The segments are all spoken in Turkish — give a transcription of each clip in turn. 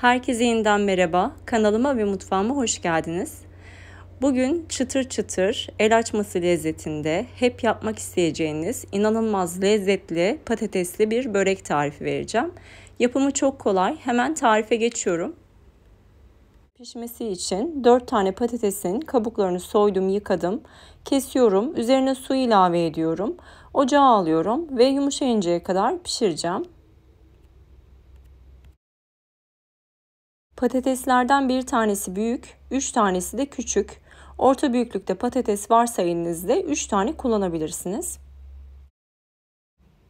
Herkese yeniden merhaba. Kanalıma ve mutfağıma hoş geldiniz. Bugün çıtır çıtır el açması lezzetinde hep yapmak isteyeceğiniz inanılmaz lezzetli patatesli bir börek tarifi vereceğim. Yapımı çok kolay. Hemen tarife geçiyorum. Pişmesi için 4 tane patatesin kabuklarını soydum, yıkadım. Kesiyorum. Üzerine su ilave ediyorum. Ocağa alıyorum ve yumuşayıncaya kadar pişireceğim. Patateslerden bir tanesi büyük, üç tanesi de küçük. Orta büyüklükte patates varsa elinizde 3 tane kullanabilirsiniz.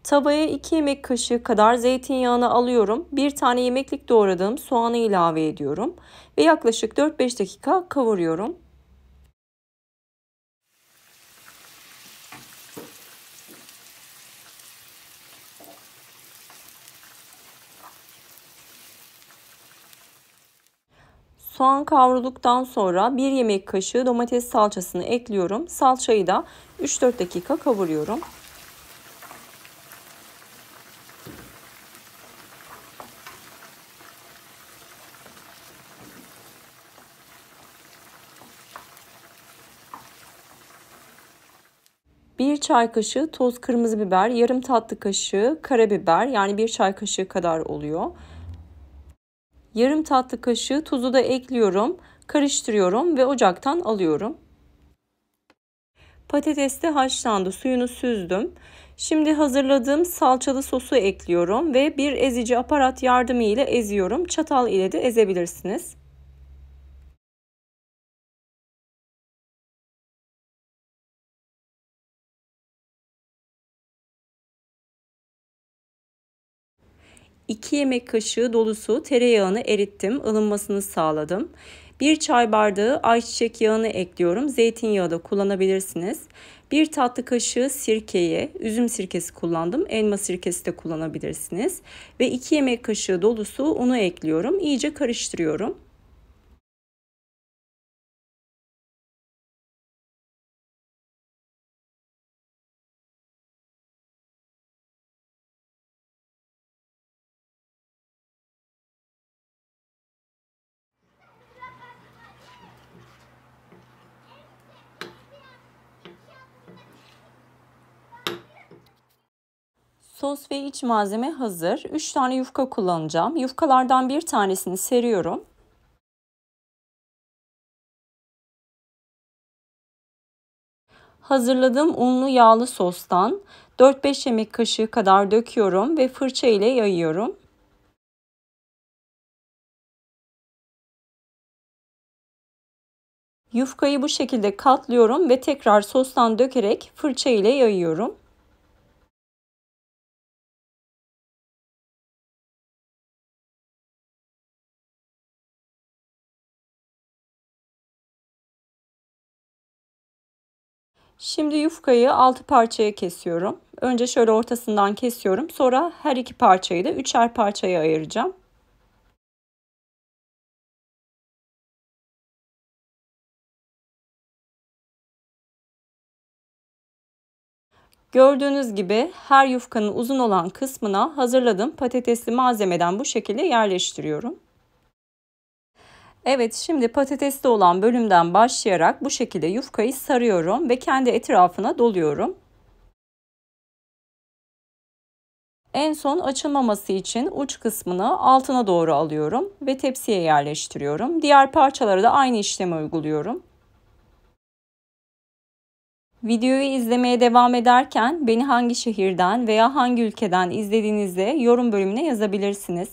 Tavaya 2 yemek kaşığı kadar zeytinyağını alıyorum. Bir tane yemeklik doğradığım soğanı ilave ediyorum ve yaklaşık 4-5 dakika kavuruyorum. Soğan kavrulduktan sonra bir yemek kaşığı domates salçasını ekliyorum. Salçayı da 3-4 dakika kavuruyorum. Bir çay kaşığı toz kırmızı biber, yarım tatlı kaşığı karabiber yani bir çay kaşığı kadar oluyor yarım tatlı kaşığı tuzu da ekliyorum. Karıştırıyorum ve ocaktan alıyorum. Patates de haşlandı. Suyunu süzdüm. Şimdi hazırladığım salçalı sosu ekliyorum ve bir ezici aparat yardımı ile eziyorum. Çatal ile de ezebilirsiniz. 2 yemek kaşığı dolusu tereyağını erittim, ılınmasını sağladım. 1 çay bardağı ayçiçek yağını ekliyorum. Zeytinyağı da kullanabilirsiniz. 1 tatlı kaşığı sirkeyi, üzüm sirkesi kullandım. Elma sirkesi de kullanabilirsiniz. Ve 2 yemek kaşığı dolusu unu ekliyorum. İyice karıştırıyorum. Sos ve iç malzeme hazır. 3 tane yufka kullanacağım. Yufkalardan bir tanesini seriyorum. Hazırladığım unlu yağlı sostan 4-5 yemek kaşığı kadar döküyorum ve fırça ile yayıyorum. Yufkayı bu şekilde katlıyorum ve tekrar sostan dökerek fırça ile yayıyorum. Şimdi yufkayı 6 parçaya kesiyorum. Önce şöyle ortasından kesiyorum. Sonra her iki parçayı da üçer parçaya ayıracağım. Gördüğünüz gibi her yufkanın uzun olan kısmına hazırladığım patatesli malzemeden bu şekilde yerleştiriyorum. Evet şimdi patatesli olan bölümden başlayarak bu şekilde yufkayı sarıyorum ve kendi etrafına doluyorum. En son açılmaması için uç kısmını altına doğru alıyorum ve tepsiye yerleştiriyorum. Diğer parçalara da aynı işlemi uyguluyorum. Videoyu izlemeye devam ederken beni hangi şehirden veya hangi ülkeden izlediğinizi yorum bölümüne yazabilirsiniz.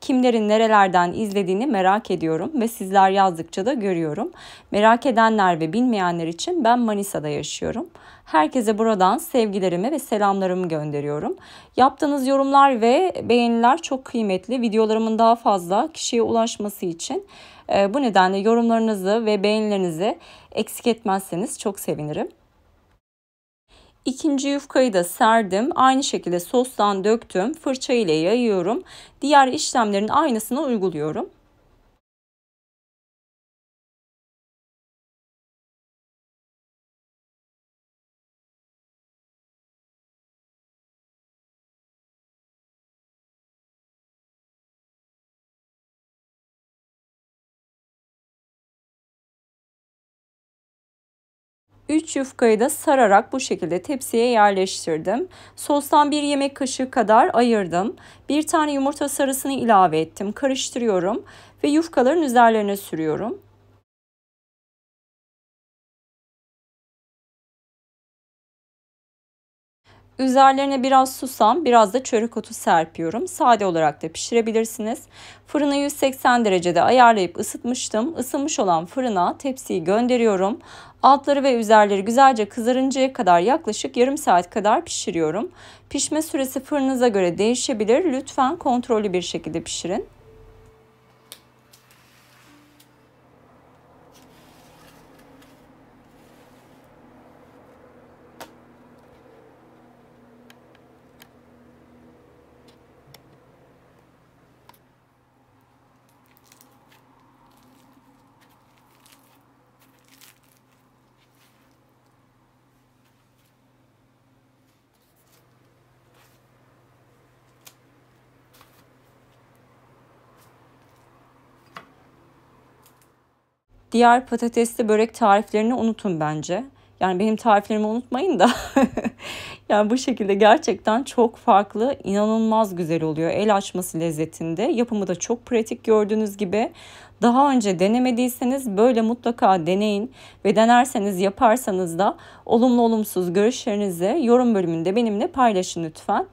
Kimlerin nerelerden izlediğini merak ediyorum ve sizler yazdıkça da görüyorum. Merak edenler ve bilmeyenler için ben Manisa'da yaşıyorum. Herkese buradan sevgilerimi ve selamlarımı gönderiyorum. Yaptığınız yorumlar ve beğeniler çok kıymetli. Videolarımın daha fazla kişiye ulaşması için e, bu nedenle yorumlarınızı ve beğenilerinizi eksik etmezseniz çok sevinirim. İkinci yufkayı da serdim. Aynı şekilde sostan döktüm. Fırça ile yayıyorum. Diğer işlemlerin aynısını uyguluyorum. 3 yufkayı da sararak bu şekilde tepsiye yerleştirdim. Sostan 1 yemek kaşığı kadar ayırdım. 1 tane yumurta sarısını ilave ettim. Karıştırıyorum ve yufkaların üzerlerine sürüyorum. Üzerlerine biraz susam, biraz da çörek otu serpiyorum. Sade olarak da pişirebilirsiniz. Fırını 180 derecede ayarlayıp ısıtmıştım. Isınmış olan fırına tepsiyi gönderiyorum. Altları ve üzerleri güzelce kızarıncaya kadar yaklaşık yarım saat kadar pişiriyorum. Pişme süresi fırınıza göre değişebilir. Lütfen kontrollü bir şekilde pişirin. Diğer patatesli börek tariflerini unutun bence. Yani benim tariflerimi unutmayın da. yani bu şekilde gerçekten çok farklı, inanılmaz güzel oluyor. El açması lezzetinde. Yapımı da çok pratik gördüğünüz gibi. Daha önce denemediyseniz böyle mutlaka deneyin ve denerseniz yaparsanız da olumlu olumsuz görüşlerinizi yorum bölümünde benimle paylaşın lütfen.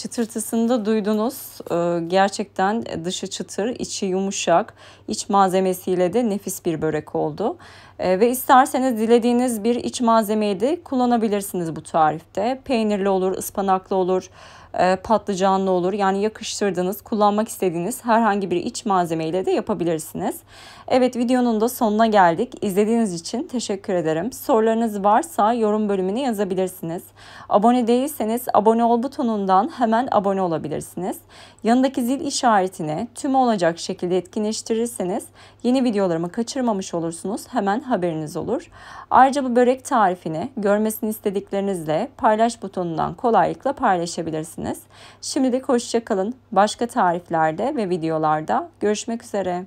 çıtırtısını da duydunuz. Ee, gerçekten dışı çıtır, içi yumuşak, iç malzemesiyle de nefis bir börek oldu. Ee, ve isterseniz dilediğiniz bir iç malzemeyi de kullanabilirsiniz bu tarifte. Peynirli olur, ıspanaklı olur, e, patlıcanlı olur. Yani yakıştırdığınız, kullanmak istediğiniz herhangi bir iç malzemeyle de yapabilirsiniz. Evet videonun da sonuna geldik. İzlediğiniz için teşekkür ederim. Sorularınız varsa yorum bölümüne yazabilirsiniz. Abone değilseniz abone ol butonundan hemen abone olabilirsiniz. Yanındaki zil işaretini tüm olacak şekilde etkinleştirirseniz yeni videolarımı kaçırmamış olursunuz. Hemen haberiniz olur. Ayrıca bu börek tarifini görmesini istediklerinizle paylaş butonundan kolaylıkla paylaşabilirsiniz yapabilirsiniz. Şimdilik hoşçakalın. Başka tariflerde ve videolarda görüşmek üzere.